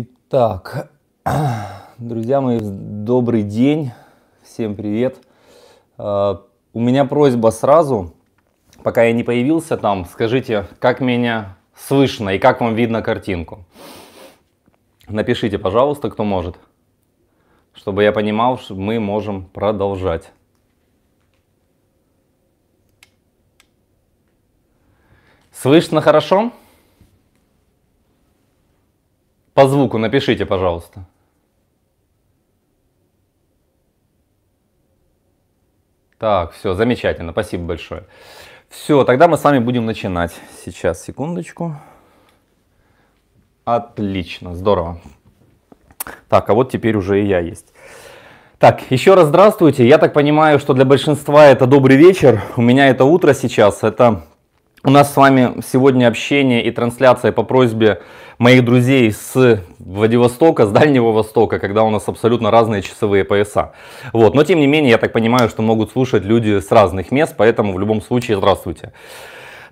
Итак, друзья мои, добрый день, всем привет. А, у меня просьба сразу, пока я не появился там, скажите, как меня слышно и как вам видно картинку. Напишите, пожалуйста, кто может, чтобы я понимал, что мы можем продолжать. Слышно хорошо? Хорошо. По звуку напишите, пожалуйста. Так, все, замечательно, спасибо большое. Все, тогда мы с вами будем начинать. Сейчас, секундочку. Отлично, здорово. Так, а вот теперь уже и я есть. Так, еще раз здравствуйте. Я так понимаю, что для большинства это добрый вечер. У меня это утро сейчас. Это у нас с вами сегодня общение и трансляция по просьбе моих друзей с Владивостока, с Дальнего Востока, когда у нас абсолютно разные часовые пояса. Вот. Но тем не менее, я так понимаю, что могут слушать люди с разных мест, поэтому в любом случае, здравствуйте.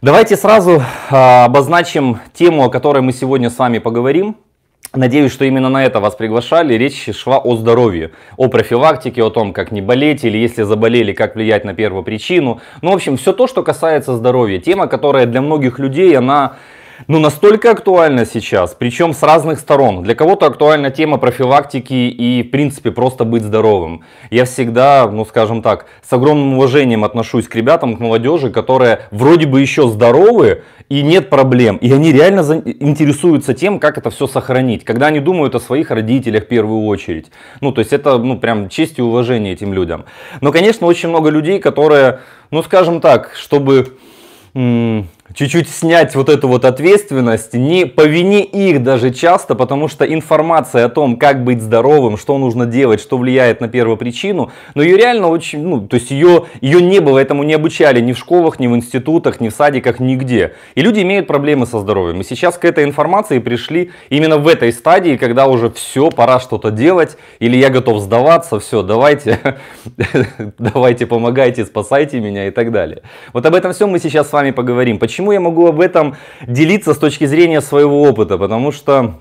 Давайте сразу э, обозначим тему, о которой мы сегодня с вами поговорим. Надеюсь, что именно на это вас приглашали. Речь шла о здоровье, о профилактике, о том, как не болеть или если заболели, как влиять на первую причину. Ну, в общем, все то, что касается здоровья. Тема, которая для многих людей, она ну, настолько актуально сейчас, причем с разных сторон. Для кого-то актуальна тема профилактики и, в принципе, просто быть здоровым. Я всегда, ну, скажем так, с огромным уважением отношусь к ребятам, к молодежи, которые вроде бы еще здоровы и нет проблем. И они реально интересуются тем, как это все сохранить. Когда они думают о своих родителях в первую очередь. Ну, то есть это, ну, прям честь и уважение этим людям. Но, конечно, очень много людей, которые, ну, скажем так, чтобы чуть-чуть снять вот эту вот ответственность не по вине их даже часто, потому что информация о том, как быть здоровым, что нужно делать, что влияет на первую причину, но ее реально очень, ну, то есть ее, ее не было, этому не обучали ни в школах, ни в институтах, ни в садиках, нигде. И люди имеют проблемы со здоровьем. И сейчас к этой информации пришли именно в этой стадии, когда уже все, пора что-то делать, или я готов сдаваться, все, давайте, давайте, помогайте, спасайте меня и так далее. Вот об этом все мы сейчас с вами поговорим. Почему Почему я могу об этом делиться с точки зрения своего опыта? Потому что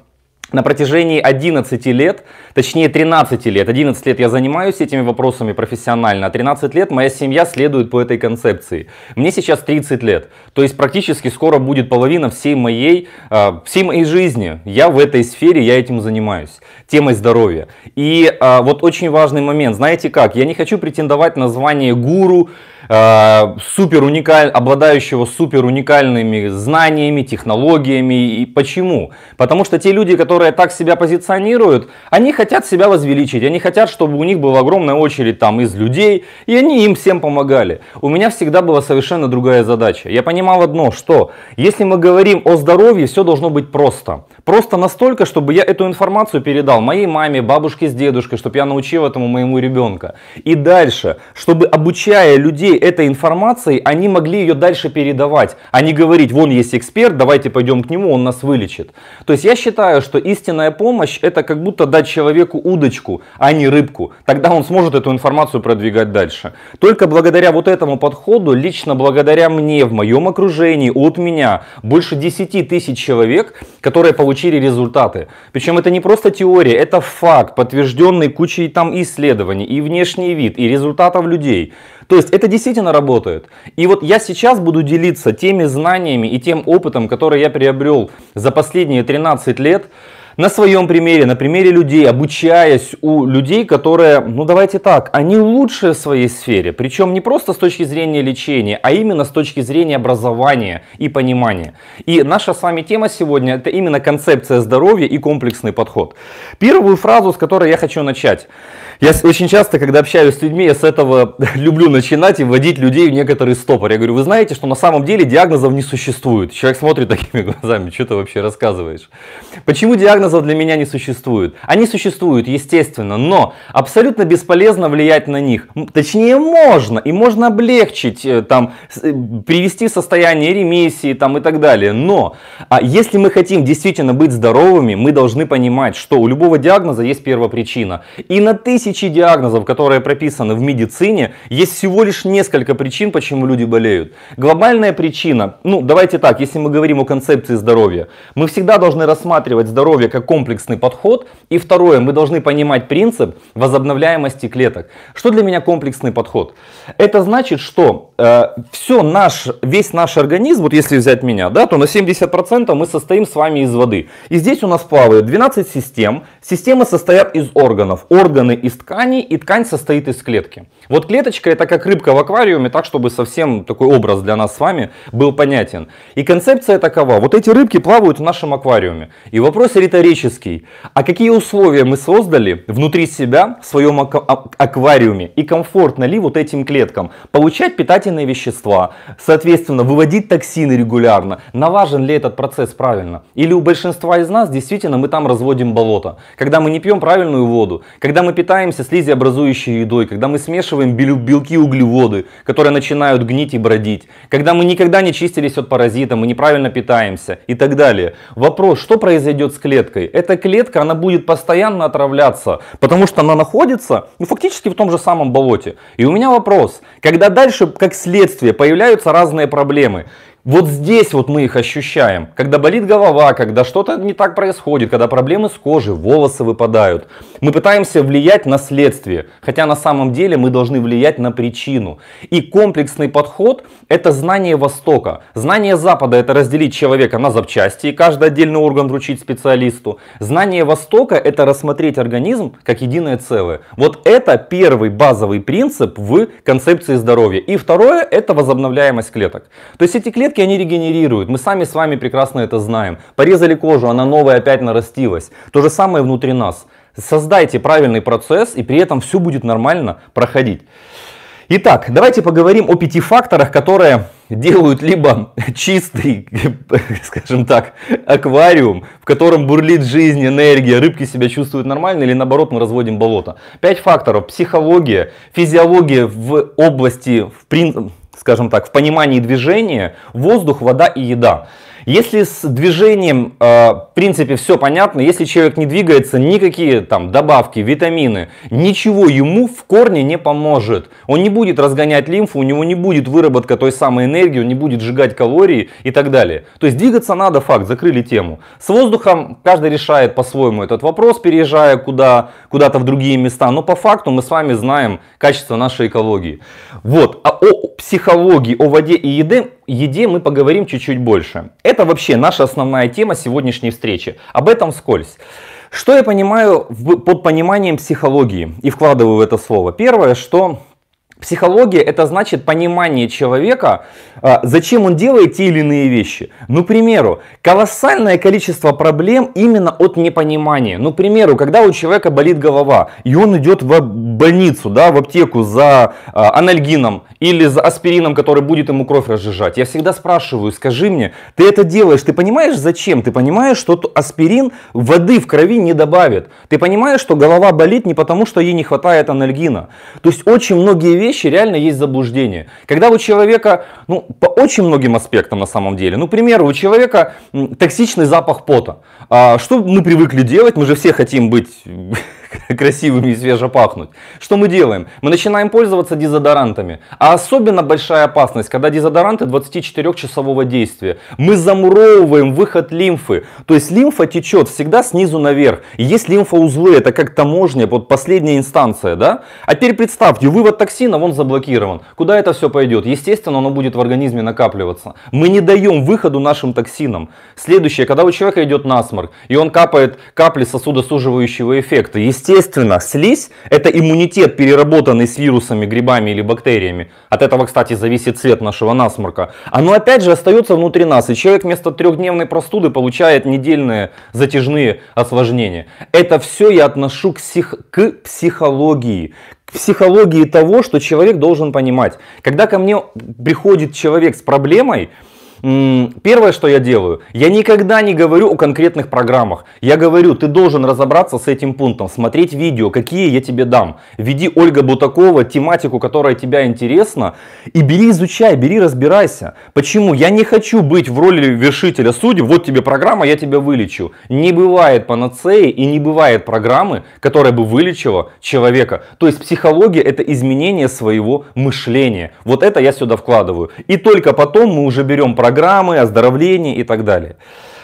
на протяжении 11 лет, точнее 13 лет, 11 лет я занимаюсь этими вопросами профессионально, а 13 лет моя семья следует по этой концепции. Мне сейчас 30 лет, то есть практически скоро будет половина всей моей, а, всей моей жизни. Я в этой сфере, я этим занимаюсь, темой здоровья. И а, вот очень важный момент, знаете как, я не хочу претендовать на звание гуру, Э, супер уникаль, обладающего супер уникальными знаниями, технологиями. И почему? Потому что те люди, которые так себя позиционируют, они хотят себя возвеличить, они хотят, чтобы у них была огромная очередь там из людей, и они им всем помогали. У меня всегда была совершенно другая задача. Я понимал одно, что если мы говорим о здоровье, все должно быть просто. Просто настолько, чтобы я эту информацию передал моей маме, бабушке с дедушкой, чтобы я научил этому моему ребенка. И дальше, чтобы обучая людей этой информацией, они могли ее дальше передавать, а не говорить, вон есть эксперт, давайте пойдем к нему, он нас вылечит. То есть я считаю, что истинная помощь это как будто дать человеку удочку, а не рыбку. Тогда он сможет эту информацию продвигать дальше. Только благодаря вот этому подходу, лично благодаря мне, в моем окружении, от меня, больше 10 тысяч человек, которые получают получили результаты. Причем это не просто теория, это факт, подтвержденный кучей там исследований, и внешний вид, и результатов людей. То есть это действительно работает. И вот я сейчас буду делиться теми знаниями и тем опытом, который я приобрел за последние 13 лет, на своем примере, на примере людей, обучаясь у людей, которые, ну давайте так, они лучше в своей сфере, причем не просто с точки зрения лечения, а именно с точки зрения образования и понимания. И наша с вами тема сегодня это именно концепция здоровья и комплексный подход. Первую фразу, с которой я хочу начать. Я очень часто, когда общаюсь с людьми, я с этого люблю начинать и вводить людей в некоторые стопор. Я говорю, вы знаете, что на самом деле диагнозов не существует. Человек смотрит такими глазами, что ты вообще рассказываешь? Почему диагнозов для меня не существует? Они существуют, естественно, но абсолютно бесполезно влиять на них. Точнее, можно, и можно облегчить, э, там, э, привести в состояние ремиссии там, и так далее. Но а если мы хотим действительно быть здоровыми, мы должны понимать, что у любого диагноза есть первопричина. И на тысячи тысячи диагнозов, которые прописаны в медицине, есть всего лишь несколько причин, почему люди болеют. Глобальная причина, ну давайте так, если мы говорим о концепции здоровья, мы всегда должны рассматривать здоровье как комплексный подход. И второе, мы должны понимать принцип возобновляемости клеток. Что для меня комплексный подход? Это значит, что э, все наш, весь наш организм, вот если взять меня, да, то на 70% мы состоим с вами из воды. И здесь у нас плавает 12 систем. Системы состоят из органов. Органы из из ткани, и ткань состоит из клетки. Вот клеточка это как рыбка в аквариуме, так чтобы совсем такой образ для нас с вами был понятен. И концепция такова, вот эти рыбки плавают в нашем аквариуме. И вопрос риторический, а какие условия мы создали внутри себя в своем аквариуме и комфортно ли вот этим клеткам получать питательные вещества, соответственно выводить токсины регулярно, Наважен ли этот процесс правильно? Или у большинства из нас действительно мы там разводим болото, когда мы не пьем правильную воду, когда мы питаем питаемся слизиобразующей едой, когда мы смешиваем белки и углеводы, которые начинают гнить и бродить, когда мы никогда не чистились от паразита, мы неправильно питаемся и так далее. Вопрос, что произойдет с клеткой? Эта клетка, она будет постоянно отравляться, потому что она находится ну, фактически в том же самом болоте. И у меня вопрос, когда дальше, как следствие, появляются разные проблемы, вот здесь вот мы их ощущаем, когда болит голова, когда что-то не так происходит, когда проблемы с кожей, волосы выпадают. Мы пытаемся влиять на следствие, хотя на самом деле мы должны влиять на причину. И комплексный подход – это знание Востока. Знание Запада – это разделить человека на запчасти и каждый отдельный орган вручить специалисту. Знание Востока – это рассмотреть организм как единое целое. Вот это первый базовый принцип в концепции здоровья. И второе – это возобновляемость клеток. То есть эти клетки Клетки, они регенерируют, мы сами с вами прекрасно это знаем. Порезали кожу, она новая опять нарастилась. То же самое внутри нас. Создайте правильный процесс, и при этом все будет нормально проходить. Итак, давайте поговорим о пяти факторах, которые делают либо чистый, скажем так, аквариум, в котором бурлит жизнь, энергия, рыбки себя чувствуют нормально, или наоборот мы разводим болото. Пять факторов. Психология, физиология в области, в принципе, скажем так, в понимании движения воздух, вода и еда. Если с движением, э, в принципе, все понятно, если человек не двигается, никакие там добавки, витамины, ничего ему в корне не поможет. Он не будет разгонять лимфу, у него не будет выработка той самой энергии, он не будет сжигать калории и так далее. То есть двигаться надо, факт, закрыли тему. С воздухом каждый решает по-своему этот вопрос, переезжая куда, куда-то в другие места, но по факту мы с вами знаем качество нашей экологии. Вот, а о психологии, о воде и еде еде мы поговорим чуть-чуть больше. Это вообще наша основная тема сегодняшней встречи. Об этом вскользь. Что я понимаю под пониманием психологии и вкладываю в это слово? Первое, что Психология это значит понимание человека, а, зачем он делает те или иные вещи. Ну, к примеру, колоссальное количество проблем именно от непонимания. Ну, к примеру, когда у человека болит голова, и он идет в больницу, да, в аптеку за а, анальгином или за аспирином, который будет ему кровь разжижать. Я всегда спрашиваю, скажи мне, ты это делаешь, ты понимаешь зачем? Ты понимаешь, что аспирин воды в крови не добавит. Ты понимаешь, что голова болит не потому, что ей не хватает анальгина. То есть очень многие вещи вещи реально есть заблуждение. Когда у человека, ну, по очень многим аспектам на самом деле, ну, к примеру, у человека токсичный запах пота. А, что мы привыкли делать? Мы же все хотим быть красивыми и свеже пахнуть. Что мы делаем? Мы начинаем пользоваться дезодорантами. А особенно большая опасность, когда дезодоранты 24-часового действия. Мы замуровываем выход лимфы. То есть лимфа течет всегда снизу наверх. И есть лимфоузлы, это как таможня, вот последняя инстанция. Да? А теперь представьте, вывод токсина он заблокирован. Куда это все пойдет? Естественно, оно будет в организме накапливаться. Мы не даем выходу нашим токсинам. Следующее, когда у человека идет насморк, и он капает капли сосудосуживающего эффекта, есть Естественно, слизь – это иммунитет, переработанный с вирусами, грибами или бактериями. От этого, кстати, зависит цвет нашего насморка. Оно опять же остается внутри нас, и человек вместо трехдневной простуды получает недельные затяжные осложнения. Это все я отношу к, псих... к психологии, к психологии того, что человек должен понимать. Когда ко мне приходит человек с проблемой, Первое, что я делаю, я никогда не говорю о конкретных программах. Я говорю, ты должен разобраться с этим пунктом, смотреть видео, какие я тебе дам. Веди Ольга Бутакова тематику, которая тебя интересна, и бери, изучай, бери, разбирайся. Почему? Я не хочу быть в роли вершителя судьи. вот тебе программа, я тебя вылечу. Не бывает панацеи и не бывает программы, которая бы вылечила человека. То есть психология это изменение своего мышления. Вот это я сюда вкладываю. И только потом мы уже берем программу, программы, оздоровления и так далее.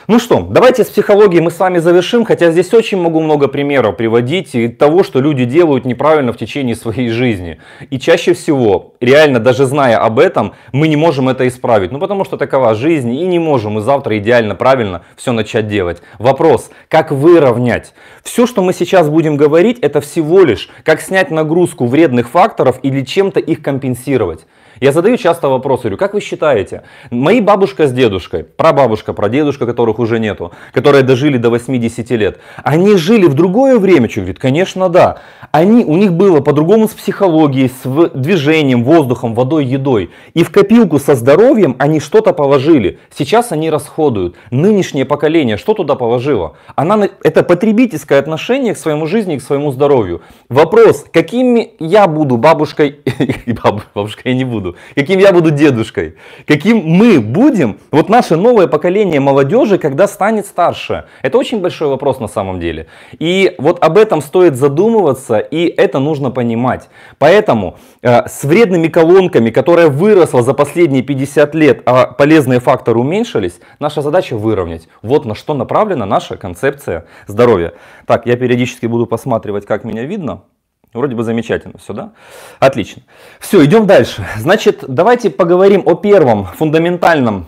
Ну что, давайте с психологией мы с вами завершим, хотя здесь очень могу много примеров приводить и того, что люди делают неправильно в течение своей жизни. И чаще всего, реально даже зная об этом, мы не можем это исправить. Ну потому что такова жизнь, и не можем мы завтра идеально правильно все начать делать. Вопрос, как выровнять? Все, что мы сейчас будем говорить, это всего лишь как снять нагрузку вредных факторов или чем-то их компенсировать. Я задаю часто вопросы, говорю, как вы считаете, мои бабушка с дедушкой, прабабушка, прадедушка, которых уже нету, которые дожили до 80 лет, они жили в другое время? Человек говорит, конечно, да. Они, у них было по-другому с психологией, с движением, воздухом, водой, едой. И в копилку со здоровьем они что-то положили. Сейчас они расходуют. Нынешнее поколение что туда положило? Она, это потребительское отношение к своему жизни и к своему здоровью. Вопрос, какими я буду бабушкой, бабушкой я не буду, каким я буду дедушкой, каким мы будем, вот наше новое поколение молодежи, когда станет старше. Это очень большой вопрос на самом деле. И вот об этом стоит задумываться, и это нужно понимать. Поэтому э, с вредными колонками, которая выросла за последние 50 лет, а полезные факторы уменьшились, наша задача выровнять. Вот на что направлена наша концепция здоровья. Так, я периодически буду посматривать, как меня видно. Вроде бы замечательно все, да? Отлично. Все, идем дальше. Значит, давайте поговорим о первом фундаментальном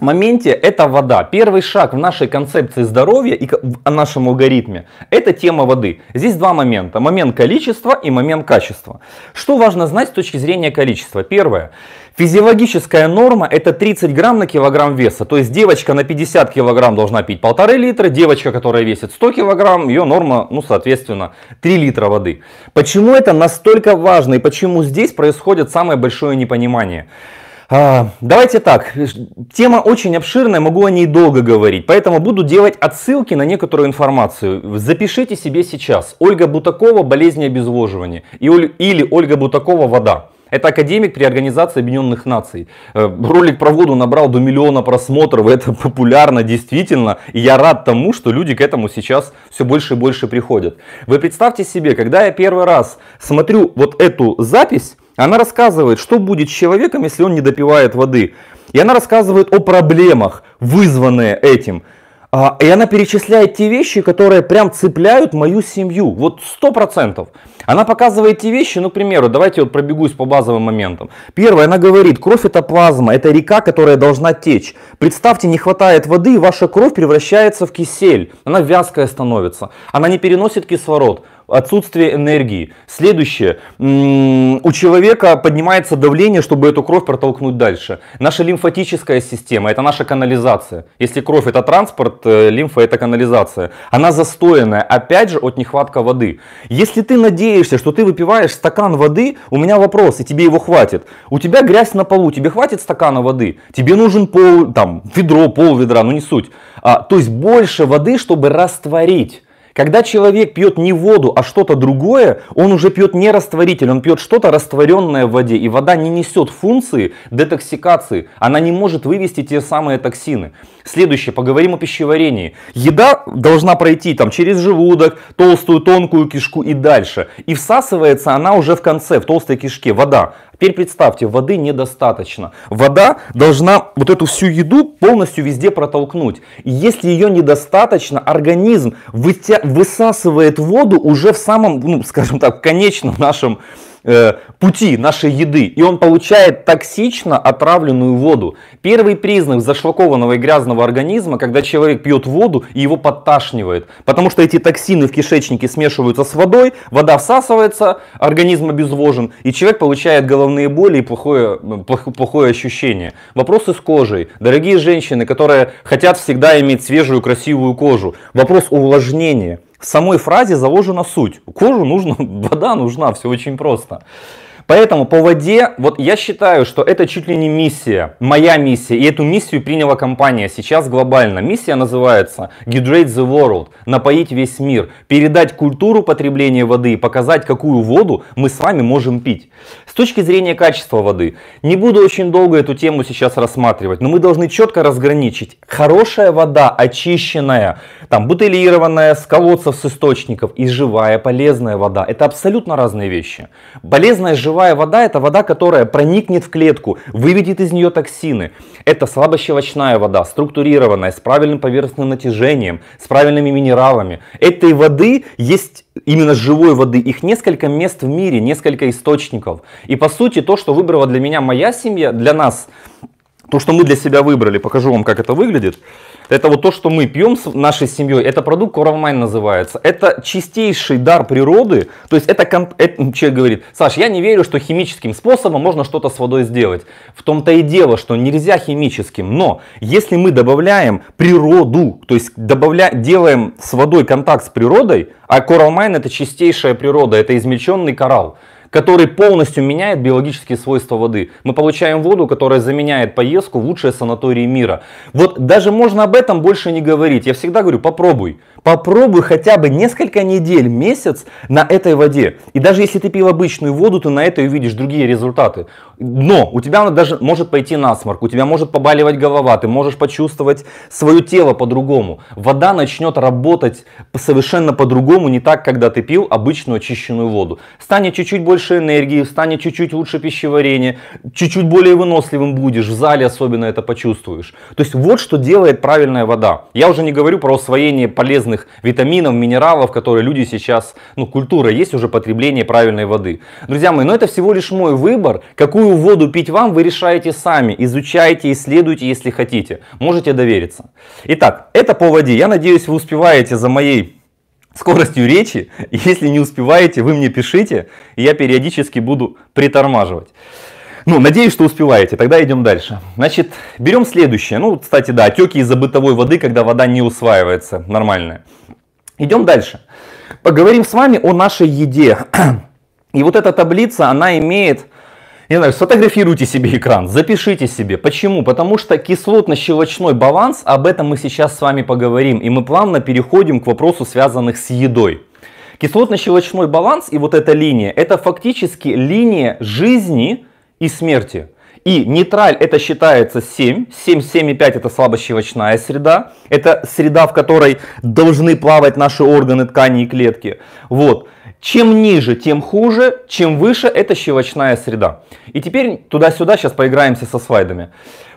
моменте это вода. Первый шаг в нашей концепции здоровья и в а нашем алгоритме – это тема воды. Здесь два момента – момент количества и момент качества. Что важно знать с точки зрения количества? Первое. Физиологическая норма – это 30 грамм на килограмм веса. То есть девочка на 50 килограмм должна пить полторы литра, девочка, которая весит 100 килограмм, ее норма, ну, соответственно, 3 литра воды. Почему это настолько важно и почему здесь происходит самое большое непонимание? А, давайте так, тема очень обширная, могу о ней долго говорить, поэтому буду делать отсылки на некоторую информацию. Запишите себе сейчас Ольга Бутакова «Болезни обезвоживания» или Ольга Бутакова «Вода». Это академик при Организации Объединенных Наций. Э, ролик про воду набрал до миллиона просмотров, это популярно действительно, и я рад тому, что люди к этому сейчас все больше и больше приходят. Вы представьте себе, когда я первый раз смотрю вот эту запись, она рассказывает, что будет с человеком, если он не допивает воды. И она рассказывает о проблемах, вызванные этим. А, и она перечисляет те вещи, которые прям цепляют мою семью. Вот сто процентов. Она показывает те вещи, ну, к примеру, давайте вот пробегусь по базовым моментам. Первое, она говорит, кровь это плазма, это река, которая должна течь. Представьте, не хватает воды, ваша кровь превращается в кисель. Она вязкая становится. Она не переносит кислород отсутствие энергии. Следующее. У человека поднимается давление, чтобы эту кровь протолкнуть дальше. Наша лимфатическая система, это наша канализация. Если кровь это транспорт, э, лимфа это канализация. Она застоянная, опять же, от нехватка воды. Если ты надеешься, что ты выпиваешь стакан воды, у меня вопрос, и тебе его хватит. У тебя грязь на полу, тебе хватит стакана воды? Тебе нужен пол, там, ведро, пол ведра, ну не суть. А, то есть больше воды, чтобы растворить когда человек пьет не воду, а что-то другое, он уже пьет не растворитель, он пьет что-то растворенное в воде. И вода не несет функции детоксикации, она не может вывести те самые токсины. Следующее, поговорим о пищеварении. Еда должна пройти там через желудок, толстую, тонкую кишку и дальше. И всасывается она уже в конце, в толстой кишке, вода. Теперь представьте, воды недостаточно. Вода должна вот эту всю еду полностью везде протолкнуть. И если ее недостаточно, организм вытя... высасывает воду уже в самом, ну, скажем так, конечном нашем э, пути нашей еды, и он получает токсично отравленную воду. Первый признак зашлакованного и грязного организма, когда человек пьет воду и его подташнивает, потому что эти токсины в кишечнике смешиваются с водой, вода всасывается, организм обезвожен, и человек получает головные боли и плохое, плохое, плохое ощущение. Вопросы с кожей. Дорогие женщины, которые хотят всегда иметь свежую красивую кожу. Вопрос увлажнения в самой фразе заложена суть. Кожу нужно, вода нужна, все очень просто. Поэтому по воде, вот я считаю, что это чуть ли не миссия, моя миссия, и эту миссию приняла компания сейчас глобально. Миссия называется Hydrate the World, напоить весь мир, передать культуру потребления воды и показать, какую воду мы с вами можем пить. С точки зрения качества воды, не буду очень долго эту тему сейчас рассматривать, но мы должны четко разграничить. Хорошая вода, очищенная, там бутылированная, с колодцев, с источников, и живая, полезная вода, это абсолютно разные вещи. Полезная, живая дождевая вода – это вода, которая проникнет в клетку, выведет из нее токсины. Это слабощелочная вода, структурированная, с правильным поверхностным натяжением, с правильными минералами. Этой воды есть именно живой воды. Их несколько мест в мире, несколько источников. И по сути то, что выбрала для меня моя семья, для нас то, что мы для себя выбрали, покажу вам, как это выглядит. Это вот то, что мы пьем с нашей семьей. Это продукт Коровмайн называется. Это чистейший дар природы. То есть это, это человек говорит, Саш, я не верю, что химическим способом можно что-то с водой сделать. В том-то и дело, что нельзя химическим. Но если мы добавляем природу, то есть добавля, делаем с водой контакт с природой, а Коралмайн это чистейшая природа, это измельченный коралл который полностью меняет биологические свойства воды. Мы получаем воду, которая заменяет поездку в лучшие санатории мира. Вот даже можно об этом больше не говорить. Я всегда говорю, попробуй. Попробуй хотя бы несколько недель, месяц на этой воде. И даже если ты пил обычную воду, ты на это увидишь другие результаты но у тебя она даже может пойти насморк, у тебя может побаливать голова, ты можешь почувствовать свое тело по-другому. Вода начнет работать совершенно по-другому, не так, когда ты пил обычную очищенную воду. Станет чуть-чуть больше энергии, станет чуть-чуть лучше пищеварение, чуть-чуть более выносливым будешь, в зале особенно это почувствуешь. То есть вот что делает правильная вода. Я уже не говорю про освоение полезных витаминов, минералов, которые люди сейчас, ну культура есть уже потребление правильной воды. Друзья мои, но это всего лишь мой выбор, какую Какую воду пить вам, вы решаете сами. Изучайте, исследуйте, если хотите. Можете довериться. Итак, это по воде. Я надеюсь, вы успеваете за моей скоростью речи. Если не успеваете, вы мне пишите, и я периодически буду притормаживать. Ну, надеюсь, что успеваете. Тогда идем дальше. Значит, берем следующее. Ну, кстати, да, отеки из-за бытовой воды, когда вода не усваивается нормальная. Идем дальше. Поговорим с вами о нашей еде. И вот эта таблица, она имеет не знаю, сфотографируйте себе экран, запишите себе. Почему? Потому что кислотно-щелочной баланс, об этом мы сейчас с вами поговорим, и мы плавно переходим к вопросу, связанных с едой. Кислотно-щелочной баланс и вот эта линия, это фактически линия жизни и смерти. И нейтраль это считается 7, 7, 7 и 5 это слабощелочная среда, это среда, в которой должны плавать наши органы, ткани и клетки. Вот. Чем ниже, тем хуже, чем выше, это щелочная среда. И теперь туда-сюда сейчас поиграемся со слайдами.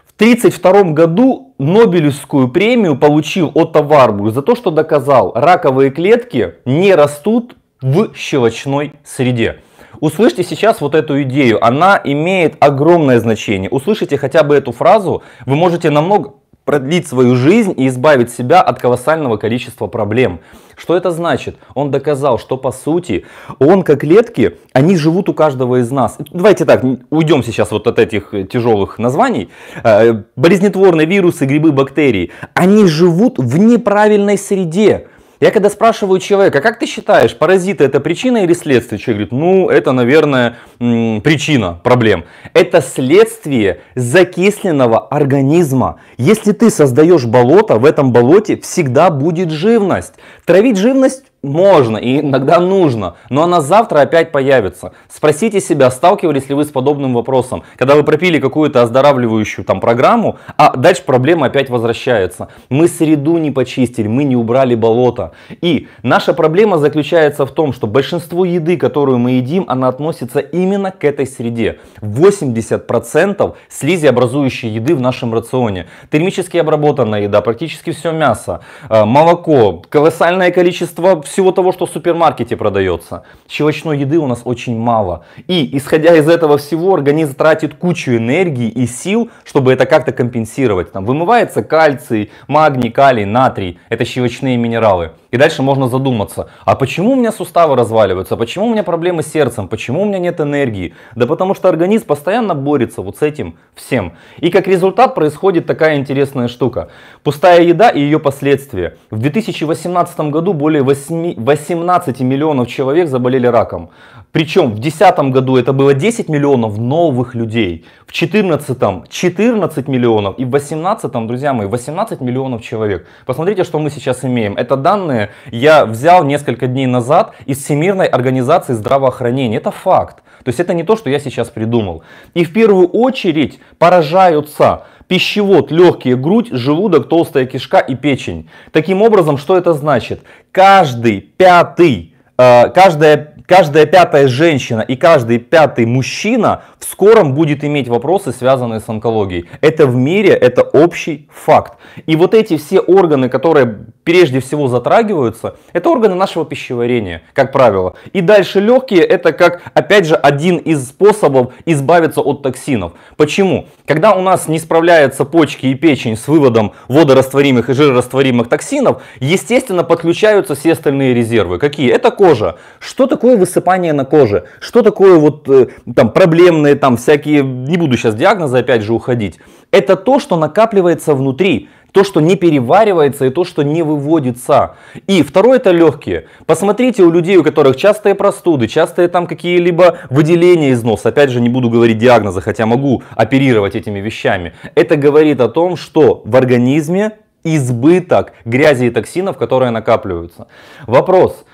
В 1932 году Нобелевскую премию получил Отто Варбург за то, что доказал, раковые клетки не растут в щелочной среде. Услышьте сейчас вот эту идею, она имеет огромное значение. Услышите хотя бы эту фразу, вы можете намного продлить свою жизнь и избавить себя от колоссального количества проблем. Что это значит? Он доказал, что по сути он как клетки, они живут у каждого из нас. Давайте так, уйдем сейчас вот от этих э, тяжелых названий. Э, болезнетворные вирусы, грибы, бактерии, они живут в неправильной среде. Я когда спрашиваю человека, «А как ты считаешь, паразиты это причина или следствие? Человек говорит, ну это, наверное, причина проблем. Это следствие закисленного организма. Если ты создаешь болото, в этом болоте всегда будет живность. Травить живность можно и иногда нужно, но она завтра опять появится. Спросите себя, сталкивались ли вы с подобным вопросом, когда вы пропили какую-то оздоравливающую там программу, а дальше проблема опять возвращается. Мы среду не почистили, мы не убрали болото. И наша проблема заключается в том, что большинство еды, которую мы едим, она относится именно к этой среде. 80% слизи, образующей еды в нашем рационе. Термически обработанная еда, практически все мясо, э, молоко, колоссальное количество всего того, что в супермаркете продается. Щелочной еды у нас очень мало. И, исходя из этого всего, организм тратит кучу энергии и сил, чтобы это как-то компенсировать. Там вымывается кальций, магний, калий, натрий. Это щелочные минералы. И дальше можно задуматься, а почему у меня суставы разваливаются, почему у меня проблемы с сердцем, почему у меня нет энергии? Да потому что организм постоянно борется вот с этим всем. И как результат происходит такая интересная штука. Пустая еда и ее последствия. В 2018 году более 8, 18 миллионов человек заболели раком. Причем в 2010 году это было 10 миллионов новых людей, в 2014 14 миллионов и в 2018, друзья мои, 18 миллионов человек. Посмотрите, что мы сейчас имеем. Это данные я взял несколько дней назад из Всемирной организации здравоохранения. Это факт. То есть это не то, что я сейчас придумал. И в первую очередь поражаются пищевод, легкие, грудь, желудок, толстая кишка и печень. Таким образом, что это значит? Каждый пятый, э, каждая каждая пятая женщина и каждый пятый мужчина в скором будет иметь вопросы, связанные с онкологией. Это в мире, это общий факт. И вот эти все органы, которые прежде всего затрагиваются, это органы нашего пищеварения, как правило. И дальше легкие, это как, опять же, один из способов избавиться от токсинов. Почему? Когда у нас не справляются почки и печень с выводом водорастворимых и жирорастворимых токсинов, естественно, подключаются все остальные резервы. Какие? Это кожа. Что такое высыпание на коже? Что такое вот э, там проблемные там всякие, не буду сейчас диагнозы опять же уходить, это то, что накапливается внутри, то, что не переваривается и то, что не выводится. И второе это легкие. Посмотрите у людей, у которых частые простуды, частые там какие-либо выделения из носа. Опять же, не буду говорить диагнозы, хотя могу оперировать этими вещами. Это говорит о том, что в организме избыток грязи и токсинов, которые накапливаются. Вопрос,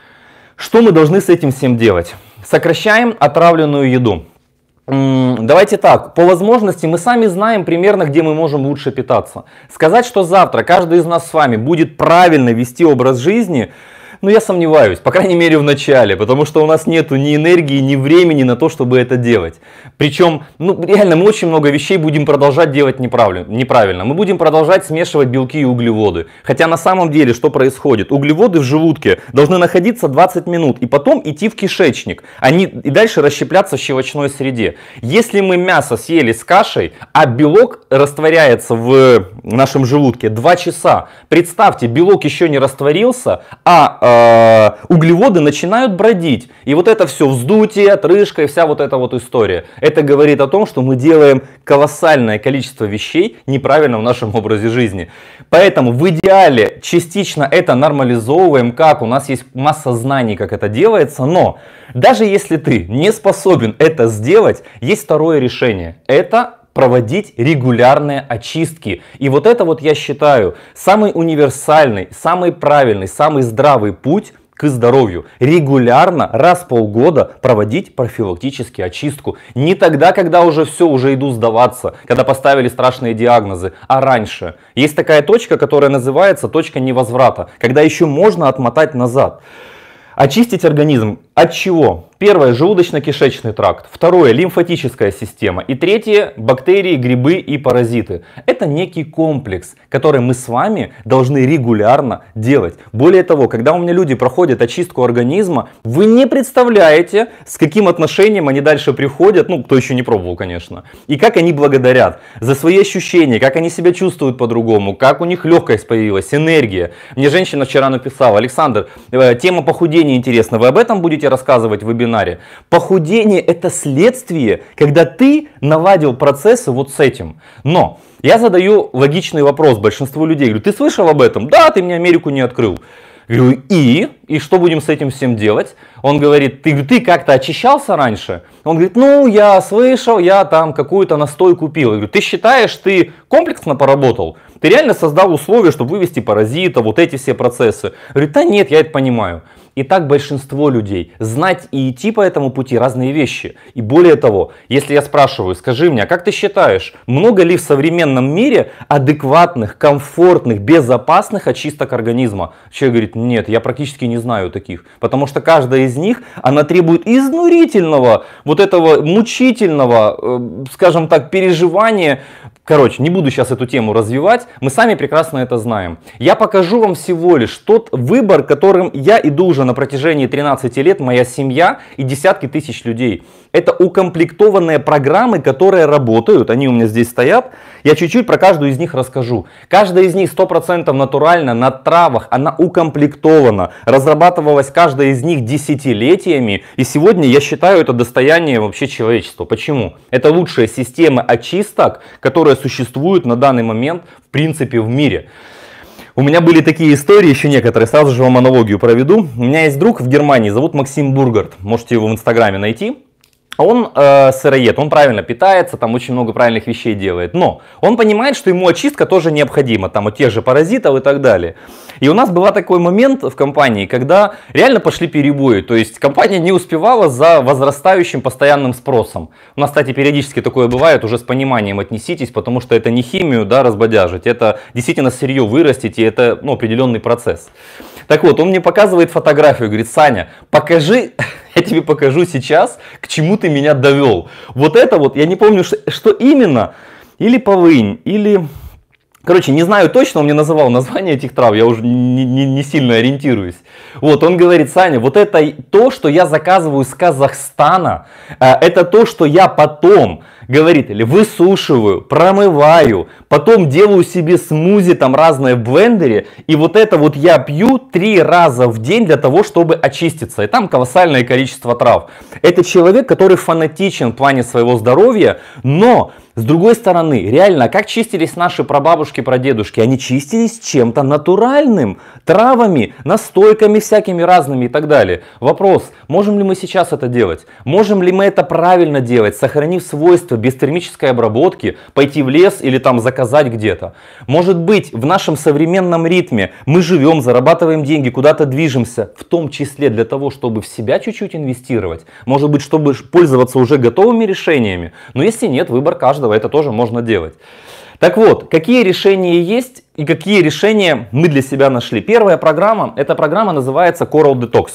что мы должны с этим всем делать? Сокращаем отравленную еду. Давайте так, по возможности мы сами знаем примерно, где мы можем лучше питаться. Сказать, что завтра каждый из нас с вами будет правильно вести образ жизни – ну я сомневаюсь, по крайней мере в начале, потому что у нас нету ни энергии, ни времени на то, чтобы это делать. Причем, ну реально, мы очень много вещей будем продолжать делать неправильно. неправильно. Мы будем продолжать смешивать белки и углеводы. Хотя на самом деле, что происходит? Углеводы в желудке должны находиться 20 минут и потом идти в кишечник. Они и дальше расщепляться в щелочной среде. Если мы мясо съели с кашей, а белок растворяется в нашем желудке 2 часа, представьте, белок еще не растворился, а э, Э, углеводы начинают бродить. И вот это все вздутие, отрыжка и вся вот эта вот история. Это говорит о том, что мы делаем колоссальное количество вещей неправильно в нашем образе жизни. Поэтому в идеале частично это нормализовываем, как у нас есть масса знаний, как это делается, но даже если ты не способен это сделать, есть второе решение. Это проводить регулярные очистки. И вот это вот я считаю самый универсальный, самый правильный, самый здравый путь к здоровью. Регулярно, раз в полгода проводить профилактически очистку. Не тогда, когда уже все, уже иду сдаваться, когда поставили страшные диагнозы, а раньше. Есть такая точка, которая называется точка невозврата, когда еще можно отмотать назад. Очистить организм от чего? Первое – желудочно-кишечный тракт. Второе – лимфатическая система. И третье – бактерии, грибы и паразиты. Это некий комплекс, который мы с вами должны регулярно делать. Более того, когда у меня люди проходят очистку организма, вы не представляете, с каким отношением они дальше приходят, ну, кто еще не пробовал, конечно, и как они благодарят за свои ощущения, как они себя чувствуют по-другому, как у них легкость появилась, энергия. Мне женщина вчера написала, Александр, э, тема похудения интересна, вы об этом будете рассказывать в вебинаре. Похудение это следствие, когда ты наладил процессы вот с этим. Но я задаю логичный вопрос большинству людей. Говорю, ты слышал об этом? Да, ты мне Америку не открыл. Говорю, и? И что будем с этим всем делать? Он говорит, ты, ты как-то очищался раньше? Он говорит, ну, я слышал, я там какую-то настойку пил. Я говорю, ты считаешь, ты комплексно поработал? Ты реально создал условия, чтобы вывести паразита, вот эти все процессы? Говорит, да нет, я это понимаю. И так большинство людей. Знать и идти по этому пути разные вещи. И более того, если я спрашиваю, скажи мне, а как ты считаешь, много ли в современном мире адекватных, комфортных, безопасных очисток организма? Человек говорит, нет, я практически не знаю таких. Потому что каждая из них, она требует изнурительного, вот этого мучительного, э, скажем так, переживания. Короче, не буду сейчас эту тему развивать, мы сами прекрасно это знаем. Я покажу вам всего лишь тот выбор, которым я иду уже на протяжении 13 лет моя семья и десятки тысяч людей. Это укомплектованные программы, которые работают, они у меня здесь стоят. Я чуть-чуть про каждую из них расскажу. Каждая из них 100% натурально, на травах, она укомплектована. Разрабатывалась каждая из них десятилетиями. И сегодня я считаю это достоянием вообще человечества. Почему? Это лучшая система очисток, которая существует на данный момент в принципе в мире. У меня были такие истории, еще некоторые, сразу же вам аналогию проведу. У меня есть друг в Германии, зовут Максим Бургарт, можете его в Инстаграме найти. А он э, сыроед, он правильно питается, там очень много правильных вещей делает. Но он понимает, что ему очистка тоже необходима, там у тех же паразитов и так далее. И у нас был такой момент в компании, когда реально пошли перебои. То есть компания не успевала за возрастающим постоянным спросом. У нас, кстати, периодически такое бывает, уже с пониманием отнеситесь, потому что это не химию да, разбодяжить, это действительно сырье вырастить, и это ну, определенный процесс. Так вот, он мне показывает фотографию, говорит, Саня, покажи, я тебе покажу сейчас, к чему ты меня довел. Вот это вот, я не помню, что, что именно, или полынь, или... Короче, не знаю точно, он мне называл название этих трав, я уже не, не, не сильно ориентируюсь. Вот, он говорит, Саня, вот это то, что я заказываю из Казахстана, э, это то, что я потом говорит, или высушиваю, промываю, потом делаю себе смузи там разные в блендере, и вот это вот я пью три раза в день для того, чтобы очиститься. И там колоссальное количество трав. Это человек, который фанатичен в плане своего здоровья, но с другой стороны, реально, а как чистились наши прабабушки, прадедушки? Они чистились чем-то натуральным, травами, настойками всякими разными и так далее. Вопрос, можем ли мы сейчас это делать? Можем ли мы это правильно делать, сохранив свойства без термической обработки, пойти в лес или там заказать где-то. Может быть, в нашем современном ритме мы живем, зарабатываем деньги, куда-то движемся, в том числе для того, чтобы в себя чуть-чуть инвестировать, может быть, чтобы пользоваться уже готовыми решениями, но если нет, выбор каждого, это тоже можно делать. Так вот, какие решения есть и какие решения мы для себя нашли. Первая программа, эта программа называется Coral Detox.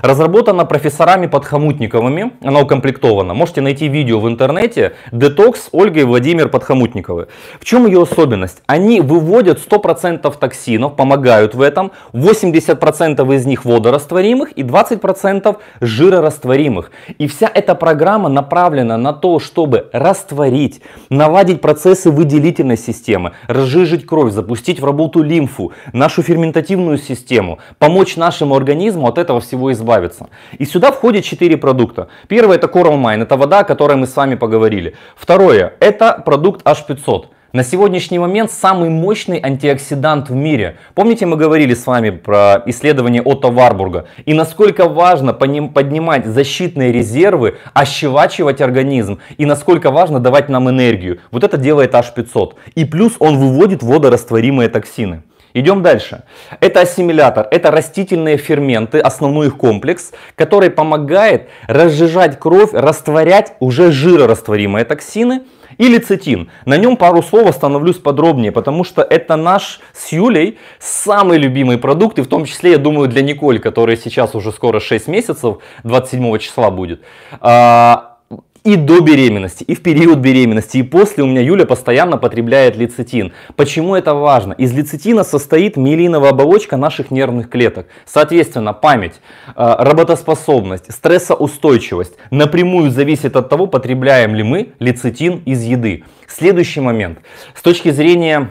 Разработана профессорами Подхомутниковыми, она укомплектована. Можете найти видео в интернете Detox Ольга и Владимир Подхомутниковы. В чем ее особенность? Они выводят 100% токсинов, помогают в этом, 80% из них водорастворимых и 20% жирорастворимых. И вся эта программа направлена на то, чтобы растворить, наладить процессы выделительной системы, разжижить кровь, запустить запустить в работу лимфу, нашу ферментативную систему, помочь нашему организму от этого всего избавиться. И сюда входят 4 продукта. Первое это Coral Mine, это вода, о которой мы с вами поговорили. Второе это продукт H500. На сегодняшний момент самый мощный антиоксидант в мире. Помните, мы говорили с вами про исследование Отто Варбурга и насколько важно поднимать защитные резервы, ощевачивать организм и насколько важно давать нам энергию. Вот это делает H500. И плюс он выводит водорастворимые токсины. Идем дальше. Это ассимилятор, это растительные ферменты, основной их комплекс, который помогает разжижать кровь, растворять уже жирорастворимые токсины, и лецитин. На нем пару слов остановлюсь подробнее, потому что это наш с Юлей самый любимый продукт, и в том числе, я думаю, для Николь, которая сейчас уже скоро 6 месяцев, 27 числа будет. А, и до беременности, и в период беременности, и после у меня Юля постоянно потребляет лецитин. Почему это важно? Из лецитина состоит миелиновая оболочка наших нервных клеток. Соответственно, память, э, работоспособность, стрессоустойчивость напрямую зависит от того, потребляем ли мы лецитин из еды. Следующий момент. С точки зрения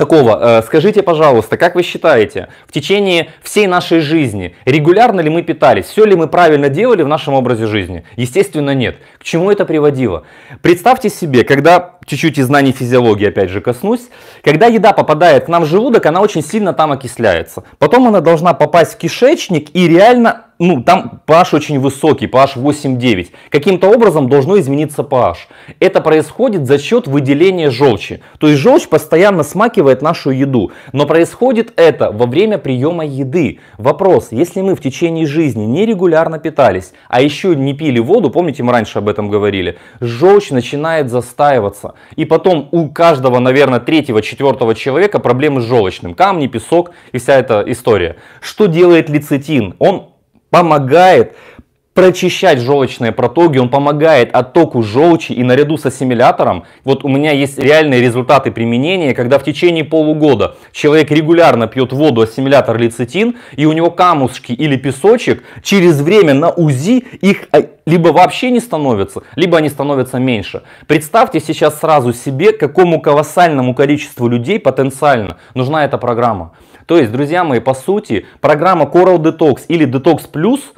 такого. Э, скажите, пожалуйста, как вы считаете, в течение всей нашей жизни регулярно ли мы питались? Все ли мы правильно делали в нашем образе жизни? Естественно, нет. К чему это приводило? Представьте себе, когда чуть-чуть и знаний физиологии опять же коснусь. Когда еда попадает к нам в желудок, она очень сильно там окисляется. Потом она должна попасть в кишечник и реально, ну там pH очень высокий, pH 8-9. Каким-то образом должно измениться pH. Это происходит за счет выделения желчи. То есть желчь постоянно смакивает нашу еду. Но происходит это во время приема еды. Вопрос, если мы в течение жизни нерегулярно питались, а еще не пили воду, помните мы раньше об этом говорили, желчь начинает застаиваться классно. И потом у каждого, наверное, третьего, четвертого человека проблемы с желчным. Камни, песок и вся эта история. Что делает лецитин? Он помогает прочищать желчные протоки, он помогает оттоку желчи и наряду с ассимилятором, вот у меня есть реальные результаты применения, когда в течение полугода человек регулярно пьет воду ассимилятор лецитин, и у него камушки или песочек через время на УЗИ их а, либо вообще не становятся, либо они становятся меньше. Представьте сейчас сразу себе, какому колоссальному количеству людей потенциально нужна эта программа. То есть, друзья мои, по сути, программа Coral Detox или Detox Plus –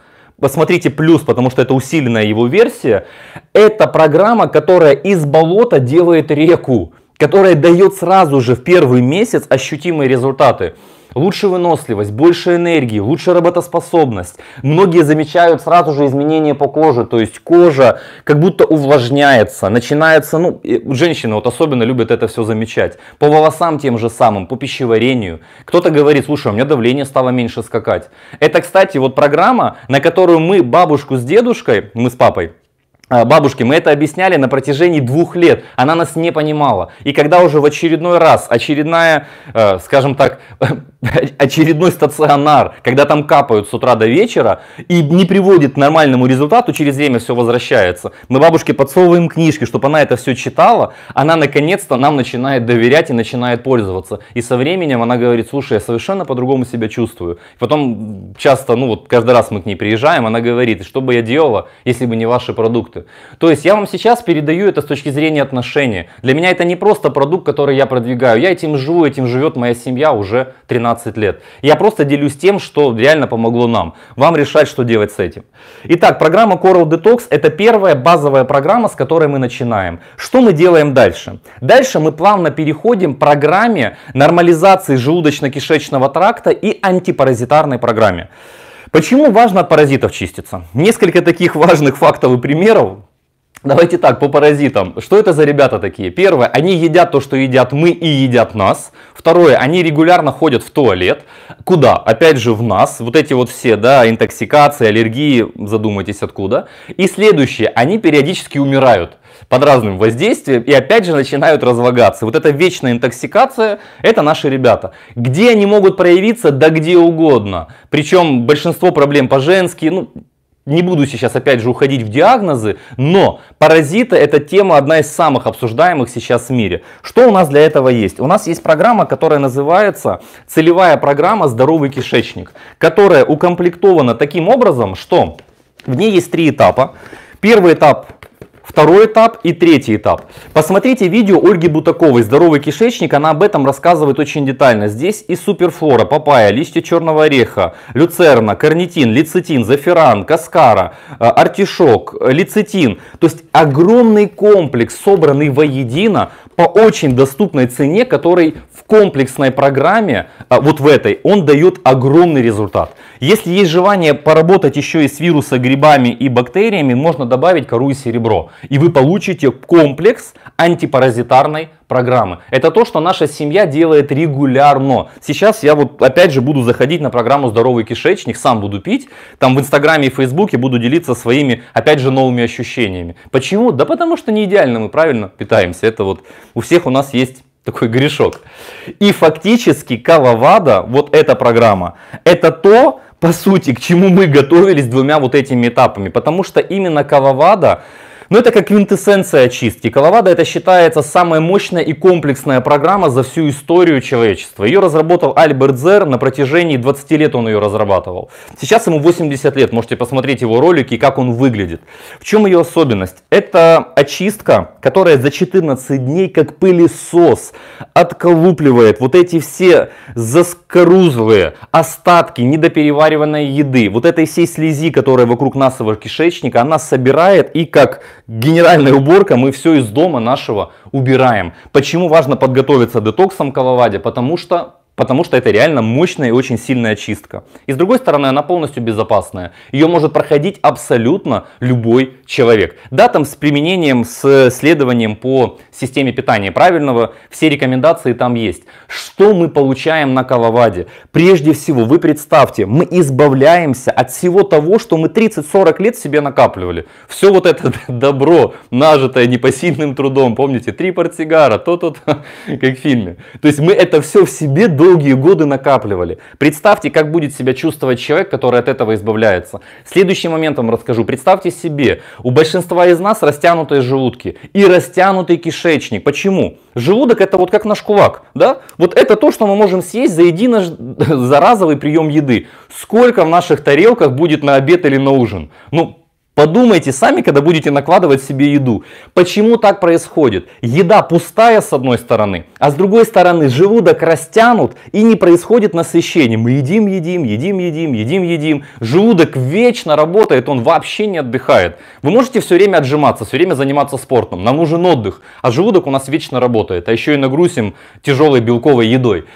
посмотрите плюс, потому что это усиленная его версия, это программа, которая из болота делает реку, которая дает сразу же в первый месяц ощутимые результаты лучше выносливость, больше энергии, лучше работоспособность. Многие замечают сразу же изменения по коже, то есть кожа как будто увлажняется, начинается, ну, женщины вот особенно любят это все замечать, по волосам тем же самым, по пищеварению. Кто-то говорит, слушай, у меня давление стало меньше скакать. Это, кстати, вот программа, на которую мы бабушку с дедушкой, мы с папой, а, бабушке мы это объясняли на протяжении двух лет. Она нас не понимала. И когда уже в очередной раз очередная, э, скажем так, очередной стационар, когда там капают с утра до вечера и не приводит к нормальному результату, через время все возвращается. Мы бабушке подсовываем книжки, чтобы она это все читала, она наконец-то нам начинает доверять и начинает пользоваться. И со временем она говорит, слушай, я совершенно по-другому себя чувствую. И потом часто, ну вот каждый раз мы к ней приезжаем, она говорит, что бы я делала, если бы не ваши продукты. То есть я вам сейчас передаю это с точки зрения отношения. Для меня это не просто продукт, который я продвигаю. Я этим живу, этим живет моя семья уже 13 12 лет. Я просто делюсь тем, что реально помогло нам. Вам решать, что делать с этим. Итак, программа Coral Detox это первая базовая программа, с которой мы начинаем. Что мы делаем дальше? Дальше мы плавно переходим к программе нормализации желудочно-кишечного тракта и антипаразитарной программе. Почему важно от паразитов чиститься? Несколько таких важных фактов и примеров, Давайте так, по паразитам. Что это за ребята такие? Первое, они едят то, что едят мы и едят нас. Второе, они регулярно ходят в туалет. Куда? Опять же в нас. Вот эти вот все, да, интоксикации, аллергии, задумайтесь откуда. И следующее, они периодически умирают под разным воздействием и опять же начинают разлагаться. Вот эта вечная интоксикация, это наши ребята. Где они могут проявиться? Да где угодно. Причем большинство проблем по-женски, ну, не буду сейчас опять же уходить в диагнозы, но паразиты это тема одна из самых обсуждаемых сейчас в мире. Что у нас для этого есть? У нас есть программа, которая называется целевая программа «Здоровый кишечник», которая укомплектована таким образом, что в ней есть три этапа. Первый этап второй этап и третий этап. Посмотрите видео Ольги Бутаковой «Здоровый кишечник», она об этом рассказывает очень детально. Здесь и суперфлора, папайя, листья черного ореха, люцерна, карнитин, лецитин, зафиран, каскара, э, артишок, э, лецитин. То есть огромный комплекс, собранный воедино по очень доступной цене, который комплексной программе, а, вот в этой, он дает огромный результат. Если есть желание поработать еще и с вируса, грибами и бактериями, можно добавить кору и серебро. И вы получите комплекс антипаразитарной программы. Это то, что наша семья делает регулярно. Сейчас я вот опять же буду заходить на программу «Здоровый кишечник», сам буду пить, там в Инстаграме и Фейсбуке буду делиться своими, опять же, новыми ощущениями. Почему? Да потому что не идеально мы правильно питаемся. Это вот у всех у нас есть такой грешок. И фактически Кававада, вот эта программа, это то, по сути, к чему мы готовились двумя вот этими этапами. Потому что именно Кававада но ну, это как квинтэссенция очистки. Коловада это считается самая мощная и комплексная программа за всю историю человечества. Ее разработал Альберт Зер, на протяжении 20 лет он ее разрабатывал. Сейчас ему 80 лет, можете посмотреть его ролики и как он выглядит. В чем ее особенность? Это очистка, которая за 14 дней как пылесос отколупливает вот эти все заскорузлые остатки недоперевариванной еды, вот этой всей слизи, которая вокруг нашего кишечника, она собирает и как генеральная уборка, мы все из дома нашего убираем. Почему важно подготовиться детоксом к ававаде? Потому что потому что это реально мощная и очень сильная чистка. И с другой стороны, она полностью безопасная. Ее может проходить абсолютно любой человек. Да, там с применением, с следованием по системе питания правильного, все рекомендации там есть. Что мы получаем на Кававаде? Прежде всего, вы представьте, мы избавляемся от всего того, что мы 30-40 лет себе накапливали. Все вот это добро, нажитое непосильным трудом, помните, три портсигара, то-то, как в фильме. То есть мы это все в себе долгие годы накапливали. Представьте, как будет себя чувствовать человек, который от этого избавляется. Следующий момент вам расскажу. Представьте себе, у большинства из нас растянутые желудки и растянутый кишечник. Почему? Желудок это вот как наш кулак, да? Вот это то, что мы можем съесть за единож за разовый прием еды. Сколько в наших тарелках будет на обед или на ужин? Ну, Подумайте сами, когда будете накладывать себе еду. Почему так происходит? Еда пустая с одной стороны, а с другой стороны желудок растянут и не происходит насыщение. Мы едим, едим, едим, едим, едим, едим. Желудок вечно работает, он вообще не отдыхает. Вы можете все время отжиматься, все время заниматься спортом. Нам нужен отдых, а желудок у нас вечно работает. А еще и нагрузим тяжелой белковой едой.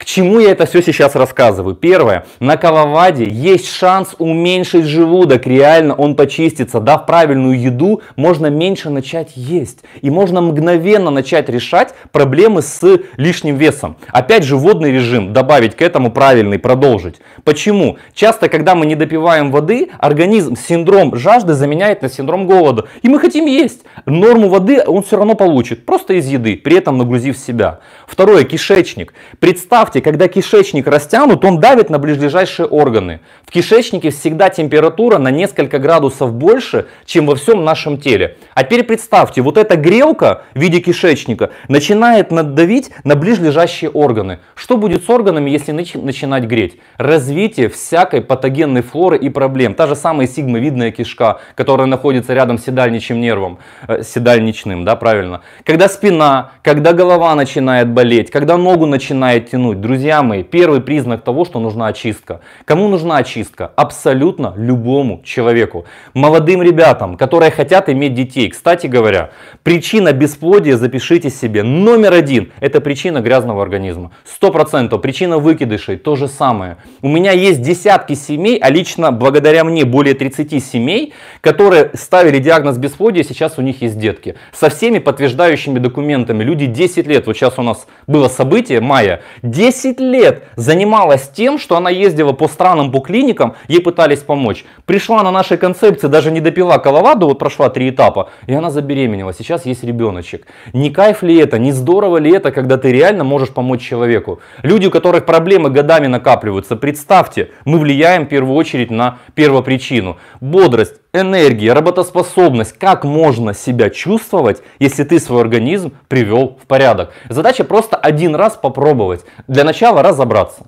К чему я это все сейчас рассказываю? Первое. На кававаде есть шанс уменьшить желудок, реально он почистится. Дав правильную еду, можно меньше начать есть. И можно мгновенно начать решать проблемы с лишним весом. Опять же, водный режим добавить к этому правильный, продолжить. Почему? Часто, когда мы не допиваем воды, организм синдром жажды заменяет на синдром голода. И мы хотим есть. Норму воды он все равно получит, просто из еды, при этом нагрузив себя. Второе, кишечник. Представьте, когда кишечник растянут, он давит на ближайшие органы. В кишечнике всегда температура на несколько градусов больше, чем во всем нашем теле. А теперь представьте, вот эта грелка в виде кишечника начинает надавить на ближайшие органы. Что будет с органами, если начинать греть? Развитие всякой патогенной флоры и проблем. Та же самая сигмовидная кишка, которая находится рядом с седальничным нервом, э, седальничным, да, правильно. Когда спина, когда голова начинает болеть, болеть, когда ногу начинает тянуть. Друзья мои, первый признак того, что нужна очистка. Кому нужна очистка? Абсолютно любому человеку. Молодым ребятам, которые хотят иметь детей. Кстати говоря, причина бесплодия, запишите себе, номер один, это причина грязного организма. Сто процентов Причина выкидышей, то же самое. У меня есть десятки семей, а лично благодаря мне более 30 семей, которые ставили диагноз бесплодия, сейчас у них есть детки. Со всеми подтверждающими документами. Люди 10 лет, вот сейчас у нас было событие мая, 10 лет занималась тем, что она ездила по странам, по клиникам, ей пытались помочь. Пришла на нашей концепции, даже не допила коловаду, вот прошла три этапа, и она забеременела. Сейчас есть ребеночек. Не кайф ли это, не здорово ли это, когда ты реально можешь помочь человеку? Люди, у которых проблемы годами накапливаются, представьте, мы влияем в первую очередь на первопричину. Бодрость, энергия, работоспособность, как можно себя чувствовать, если ты свой организм привел в порядок. Задача просто один раз попробовать, для начала разобраться.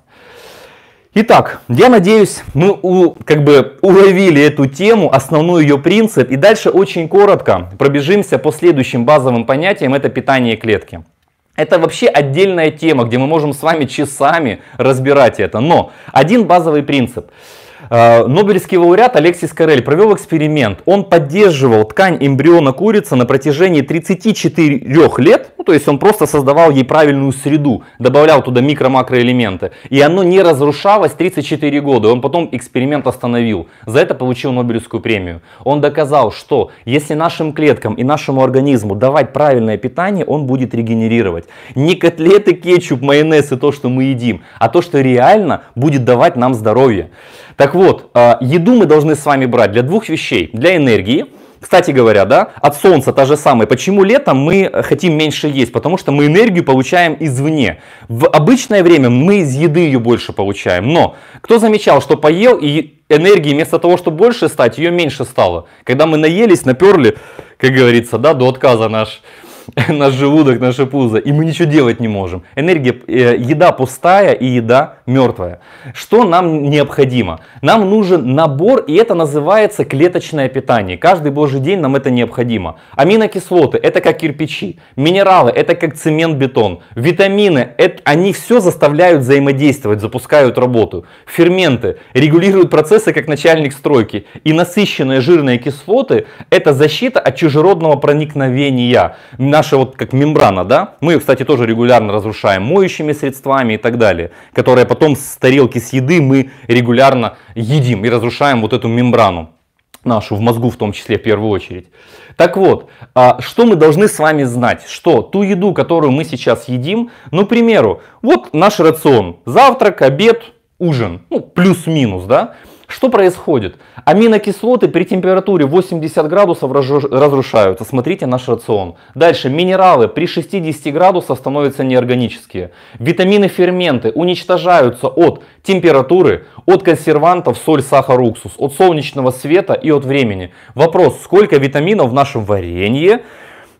Итак, я надеюсь, мы у, как бы уловили эту тему, основной ее принцип, и дальше очень коротко пробежимся по следующим базовым понятиям, это питание клетки. Это вообще отдельная тема, где мы можем с вами часами разбирать это, но один базовый принцип – Э, Нобелевский лауреат Алексис Карель провел эксперимент. Он поддерживал ткань эмбриона курицы на протяжении 34 лет, ну, то есть он просто создавал ей правильную среду, добавлял туда микро-макроэлементы, и оно не разрушалось 34 года. Он потом эксперимент остановил. За это получил Нобелевскую премию. Он доказал, что если нашим клеткам и нашему организму давать правильное питание, он будет регенерировать. Не котлеты, кетчуп, майонез и то, что мы едим, а то, что реально будет давать нам здоровье. Так вот, а, еду мы должны с вами брать для двух вещей. Для энергии, кстати говоря, да, от солнца та же самая. Почему летом мы хотим меньше есть? Потому что мы энергию получаем извне. В обычное время мы из еды ее больше получаем. Но кто замечал, что поел и энергии вместо того, чтобы больше стать, ее меньше стало? Когда мы наелись, наперли, как говорится, да, до отказа наш наш желудок, наше пузо, и мы ничего делать не можем. Энергия, э, еда пустая и еда мертвая. Что нам необходимо? Нам нужен набор, и это называется клеточное питание. Каждый божий день нам это необходимо. Аминокислоты – это как кирпичи, минералы – это как цемент-бетон, витамины – это, они все заставляют взаимодействовать, запускают работу. Ферменты регулируют процессы, как начальник стройки. И насыщенные жирные кислоты – это защита от чужеродного проникновения наша вот как мембрана, да, мы, кстати, тоже регулярно разрушаем моющими средствами и так далее, которые потом с тарелки с еды мы регулярно едим и разрушаем вот эту мембрану нашу, в мозгу в том числе в первую очередь. Так вот, а, что мы должны с вами знать? Что ту еду, которую мы сейчас едим, ну, к примеру, вот наш рацион, завтрак, обед, ужин, ну, плюс-минус, да, что происходит? Аминокислоты при температуре 80 градусов разрушаются. Смотрите наш рацион. Дальше. Минералы при 60 градусах становятся неорганические. Витамины, ферменты уничтожаются от температуры, от консервантов, соль, сахар, уксус, от солнечного света и от времени. Вопрос, сколько витаминов в нашем варенье,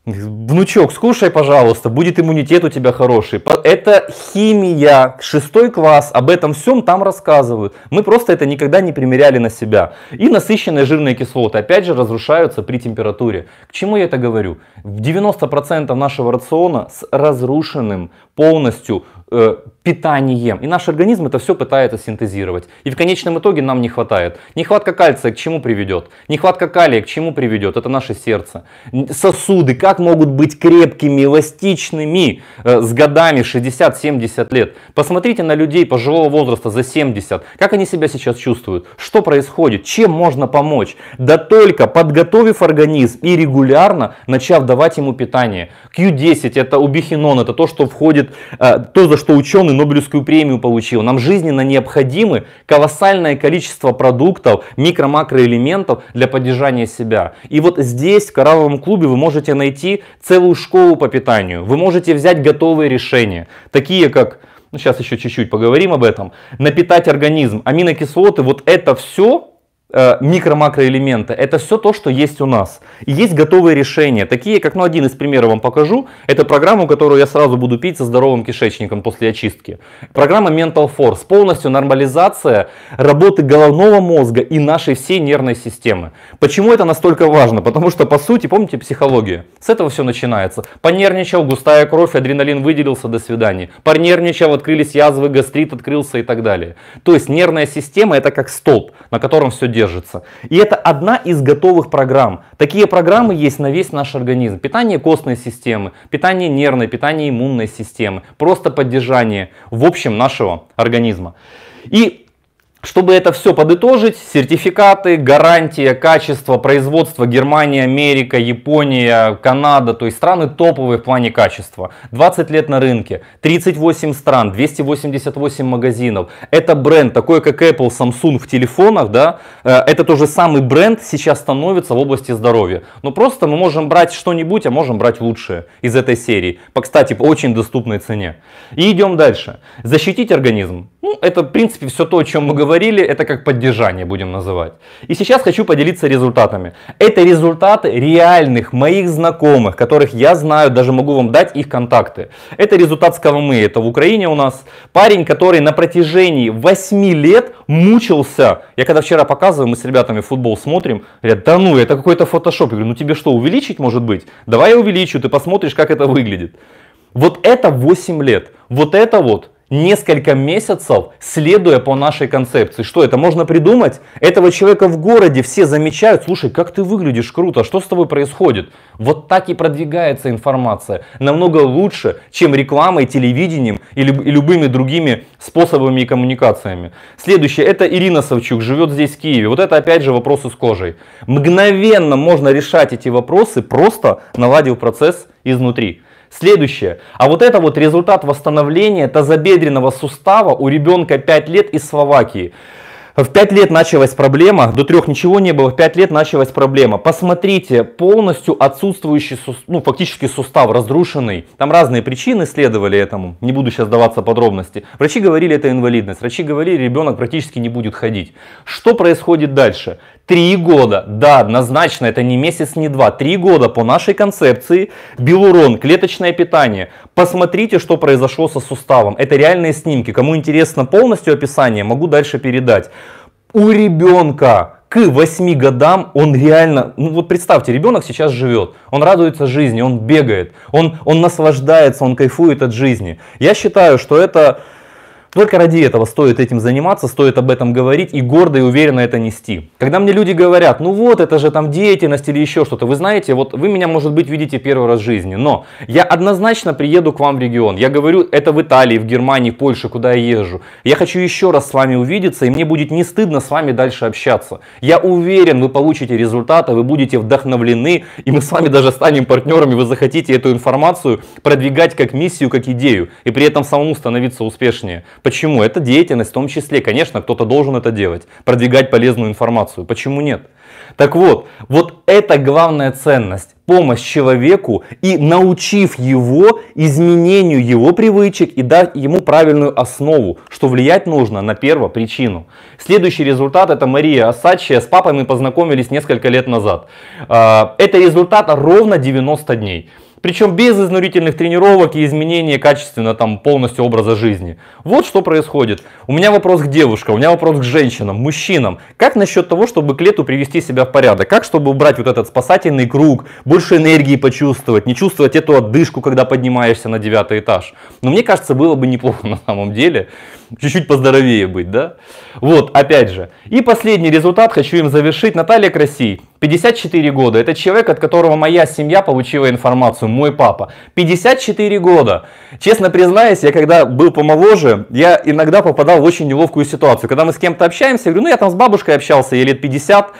Внучок, скушай, пожалуйста, будет иммунитет у тебя хороший. Это химия, шестой класс, об этом всем там рассказывают. Мы просто это никогда не примеряли на себя. И насыщенные жирные кислоты, опять же, разрушаются при температуре. К чему я это говорю? В 90% нашего рациона с разрушенным полностью э, питанием. И наш организм это все пытается синтезировать. И в конечном итоге нам не хватает. Нехватка кальция к чему приведет? Нехватка калия к чему приведет? Это наше сердце. Сосуды как могут быть крепкими, эластичными э, с годами 60-70 лет? Посмотрите на людей пожилого возраста за 70. Как они себя сейчас чувствуют? Что происходит? Чем можно помочь? Да только подготовив организм и регулярно начав давать ему питание. Q10 это убихинон, это то, что входит, э, то, за что ученый Нобелевскую премию получил. Нам жизненно необходимы колоссальное количество продуктов, микро-макроэлементов для поддержания себя. И вот здесь, в Коралловом клубе, вы можете найти целую школу по питанию. Вы можете взять готовые решения, такие как ну, сейчас еще чуть-чуть поговорим об этом, напитать организм, аминокислоты, вот это все Э, микро-макроэлементы. Это все то, что есть у нас. И есть готовые решения, такие как, ну, один из примеров вам покажу. Это программа которую я сразу буду пить со здоровым кишечником после очистки. Программа Mental Force. Полностью нормализация работы головного мозга и нашей всей нервной системы. Почему это настолько важно? Потому что, по сути, помните психологию? С этого все начинается. Понервничал, густая кровь, адреналин выделился, до свидания. Понервничал, открылись язвы, гастрит открылся и так далее. То есть нервная система это как столб, на котором все делается держится. И это одна из готовых программ. Такие программы есть на весь наш организм. Питание костной системы, питание нервной, питание иммунной системы, просто поддержание в общем нашего организма. И чтобы это все подытожить, сертификаты, гарантия, качество, производство Германия, Америка, Япония, Канада, то есть страны топовые в плане качества. 20 лет на рынке, 38 стран, 288 магазинов. Это бренд, такой как Apple, Samsung в телефонах, да, э, это тот же самый бренд сейчас становится в области здоровья. Но просто мы можем брать что-нибудь, а можем брать лучшее из этой серии. По, кстати, по очень доступной цене. И идем дальше. Защитить организм. Ну, это, в принципе, все то, о чем мы говорили, это как поддержание будем называть. И сейчас хочу поделиться результатами. Это результаты реальных моих знакомых, которых я знаю, даже могу вам дать их контакты. Это результат с Кавамы, это в Украине у нас парень, который на протяжении 8 лет мучился. Я когда вчера показываю, мы с ребятами футбол смотрим, говорят, да ну, это какой-то фотошоп. Я говорю, ну тебе что, увеличить может быть? Давай я увеличу, ты посмотришь, как это выглядит. Вот это 8 лет. Вот это вот несколько месяцев, следуя по нашей концепции. Что это можно придумать? Этого человека в городе все замечают, слушай, как ты выглядишь круто, что с тобой происходит? Вот так и продвигается информация. Намного лучше, чем рекламой, телевидением и, люб- и любыми другими способами и коммуникациями. Следующее, это Ирина Савчук, живет здесь в Киеве. Вот это опять же вопросы с кожей. Мгновенно можно решать эти вопросы, просто наладив процесс изнутри. Следующее. А вот это вот результат восстановления тазобедренного сустава у ребенка 5 лет из Словакии. В 5 лет началась проблема, до 3 ничего не было, в 5 лет началась проблема. Посмотрите, полностью отсутствующий, ну фактически сустав разрушенный. Там разные причины следовали этому, не буду сейчас даваться подробности. Врачи говорили, это инвалидность, врачи говорили, ребенок практически не будет ходить. Что происходит дальше? Три года, да, однозначно, это не месяц, не два, три года по нашей концепции, Белурон, клеточное питание. Посмотрите, что произошло со суставом, это реальные снимки, кому интересно полностью описание, могу дальше передать. У ребенка к 8 годам он реально, ну вот представьте, ребенок сейчас живет, он радуется жизни, он бегает, он, он наслаждается, он кайфует от жизни. Я считаю, что это только ради этого стоит этим заниматься, стоит об этом говорить и гордо и уверенно это нести. Когда мне люди говорят, ну вот, это же там деятельность или еще что-то, вы знаете, вот вы меня, может быть, видите первый раз в жизни, но я однозначно приеду к вам в регион. Я говорю, это в Италии, в Германии, Польше, куда я езжу. Я хочу еще раз с вами увидеться, и мне будет не стыдно с вами дальше общаться. Я уверен, вы получите результаты, вы будете вдохновлены, и мы с вами даже станем партнерами, вы захотите эту информацию продвигать как миссию, как идею, и при этом самому становиться успешнее. Почему? Это деятельность в том числе. Конечно, кто-то должен это делать, продвигать полезную информацию. Почему нет? Так вот, вот это главная ценность. Помощь человеку и научив его изменению его привычек и дать ему правильную основу, что влиять нужно на первопричину. Следующий результат это Мария Осадчая. С папой мы познакомились несколько лет назад. А, это результат ровно 90 дней. Причем без изнурительных тренировок и изменения качественно там полностью образа жизни. Вот что происходит. У меня вопрос к девушкам, у меня вопрос к женщинам, мужчинам. Как насчет того, чтобы к лету привести себя в порядок? Как, чтобы убрать вот этот спасательный круг, больше энергии почувствовать, не чувствовать эту отдышку, когда поднимаешься на девятый этаж? Но ну, мне кажется, было бы неплохо на самом деле. чуть-чуть поздоровее быть, да? Вот, опять же. И последний результат хочу им завершить. Наталья Красий, 54 года. Это человек, от которого моя семья получила информацию, мой папа. 54 года. Честно признаюсь, я когда был помоложе, я иногда попадал в очень неловкую ситуацию. Когда мы с кем-то общаемся, я говорю, ну я там с бабушкой общался, ей лет 50,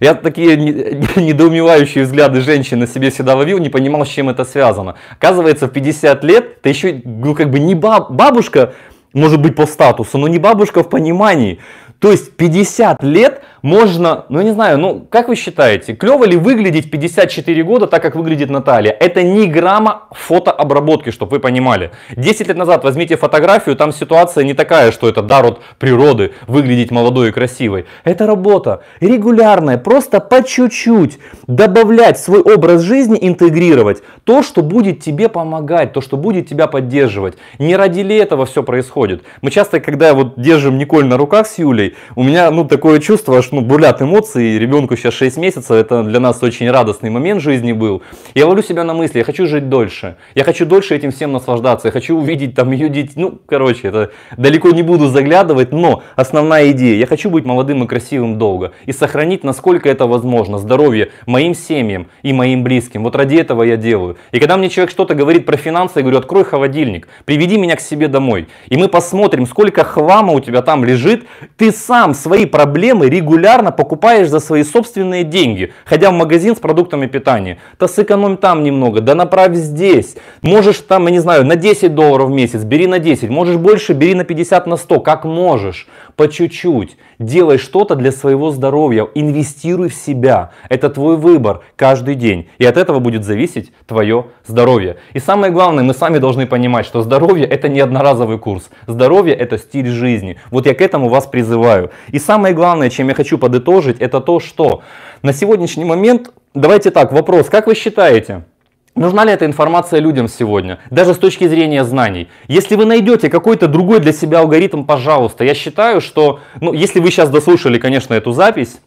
я такие недоумевающие взгляды женщины себе всегда ловил, не понимал, с чем это связано. Оказывается, в 50 лет ты еще, ну, как бы не баб, бабушка, может быть по статусу, но не бабушка в понимании, то есть 50 лет можно, ну не знаю, ну как вы считаете, клево ли выглядеть 54 года так, как выглядит Наталья? Это не грамма фотообработки, чтобы вы понимали. 10 лет назад возьмите фотографию, там ситуация не такая, что это дар от природы, выглядеть молодой и красивой. Это работа регулярная, просто по чуть-чуть добавлять свой образ жизни, интегрировать то, что будет тебе помогать, то, что будет тебя поддерживать. Не ради ли этого все происходит? Мы часто, когда вот держим Николь на руках с Юлей, у меня, ну, такое чувство, аж, ну, бурлят эмоции, ребенку сейчас 6 месяцев, это для нас очень радостный момент жизни был. Я ловлю себя на мысли, я хочу жить дольше, я хочу дольше этим всем наслаждаться, я хочу увидеть там ее детей, ну, короче, это далеко не буду заглядывать, но основная идея, я хочу быть молодым и красивым долго и сохранить, насколько это возможно, здоровье моим семьям и моим близким. Вот ради этого я делаю. И когда мне человек что-то говорит про финансы, я говорю, открой холодильник, приведи меня к себе домой, и мы посмотрим, сколько хлама у тебя там лежит, ты сам свои проблемы регулярно покупаешь за свои собственные деньги, ходя в магазин с продуктами питания. Да сэкономь там немного, да направь здесь. Можешь там, я не знаю, на 10 долларов в месяц, бери на 10. Можешь больше, бери на 50, на 100, как можешь. По чуть-чуть. Делай что-то для своего здоровья, инвестируй в себя. Это твой выбор каждый день. И от этого будет зависеть твое здоровье. И самое главное, мы сами должны понимать, что здоровье это не одноразовый курс. Здоровье это стиль жизни. Вот я к этому вас призываю называю. И самое главное, чем я хочу подытожить, это то, что на сегодняшний момент, давайте так, вопрос, как вы считаете, Нужна ли эта информация людям сегодня, даже с точки зрения знаний? Если вы найдете какой-то другой для себя алгоритм, пожалуйста, я считаю, что, ну, если вы сейчас дослушали, конечно, эту запись,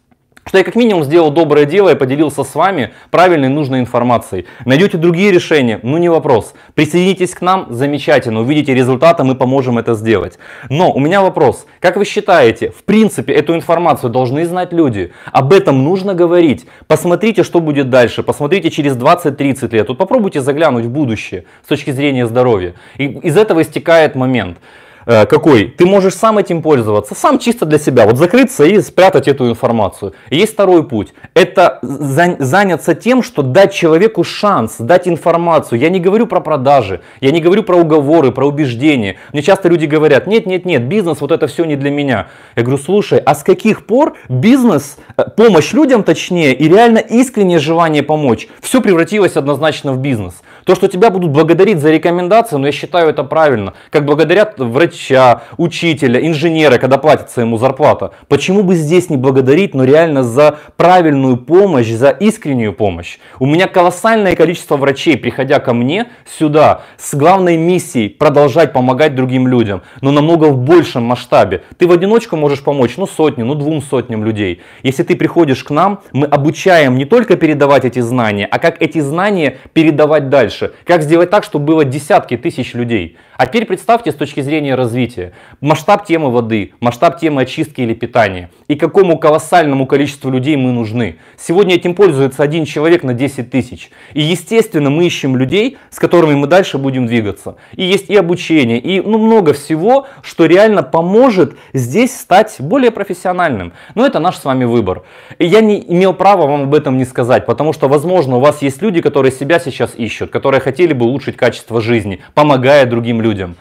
что я как минимум сделал доброе дело и поделился с вами правильной нужной информацией. Найдете другие решения? Ну не вопрос. Присоединитесь к нам, замечательно, увидите результаты, мы поможем это сделать. Но у меня вопрос, как вы считаете, в принципе эту информацию должны знать люди? Об этом нужно говорить. Посмотрите, что будет дальше, посмотрите через 20-30 лет. Вот попробуйте заглянуть в будущее с точки зрения здоровья. И из этого истекает момент. Э, какой? Ты можешь сам этим пользоваться, сам чисто для себя, вот закрыться и спрятать эту информацию. Есть второй путь, это заняться тем, что дать человеку шанс, дать информацию. Я не говорю про продажи, я не говорю про уговоры, про убеждения. Мне часто люди говорят, нет, нет, нет, бизнес вот это все не для меня. Я говорю, слушай, а с каких пор бизнес, э, помощь людям точнее и реально искреннее желание помочь, все превратилось однозначно в бизнес. То, что тебя будут благодарить за рекомендации, но я считаю это правильно, как благодарят врачи врача, учителя, инженера, когда платится ему зарплата. Почему бы здесь не благодарить, но реально за правильную помощь, за искреннюю помощь? У меня колоссальное количество врачей, приходя ко мне сюда, с главной миссией продолжать помогать другим людям, но намного в большем масштабе. Ты в одиночку можешь помочь, ну сотни, ну двум сотням людей. Если ты приходишь к нам, мы обучаем не только передавать эти знания, а как эти знания передавать дальше. Как сделать так, чтобы было десятки тысяч людей. А теперь представьте с точки зрения развития, масштаб темы воды, масштаб темы очистки или питания и какому колоссальному количеству людей мы нужны. Сегодня этим пользуется один человек на 10 тысяч. И естественно мы ищем людей, с которыми мы дальше будем двигаться. И есть и обучение, и ну, много всего, что реально поможет здесь стать более профессиональным. Но это наш с вами выбор. И я не имел права вам об этом не сказать, потому что, возможно, у вас есть люди, которые себя сейчас ищут, которые хотели бы улучшить качество жизни, помогая другим людям.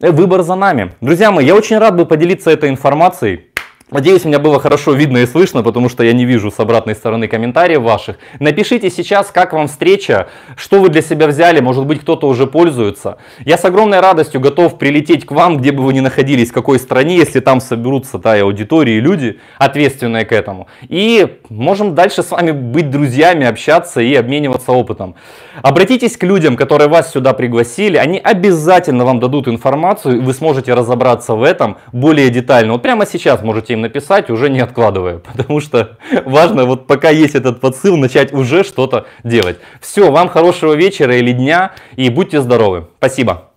Э, выбор за нами. Друзья мои, я очень рад бы поделиться этой информацией. Надеюсь, меня было хорошо видно и слышно, потому что я не вижу с обратной стороны комментариев ваших. Напишите сейчас, как вам встреча, что вы для себя взяли, может быть кто-то уже пользуется. Я с огромной радостью готов прилететь к вам, где бы вы ни находились, в какой стране, если там соберутся та и аудитория, и люди, ответственные к этому. И можем дальше с вами быть друзьями, общаться и обмениваться опытом. Обратитесь к людям, которые вас сюда пригласили, они обязательно вам дадут информацию, и вы сможете разобраться в этом более детально. Вот прямо сейчас можете им написать, уже не откладывая, потому что важно, вот пока есть этот подсыл, начать уже что-то делать. Все, вам хорошего вечера или дня и будьте здоровы. Спасибо.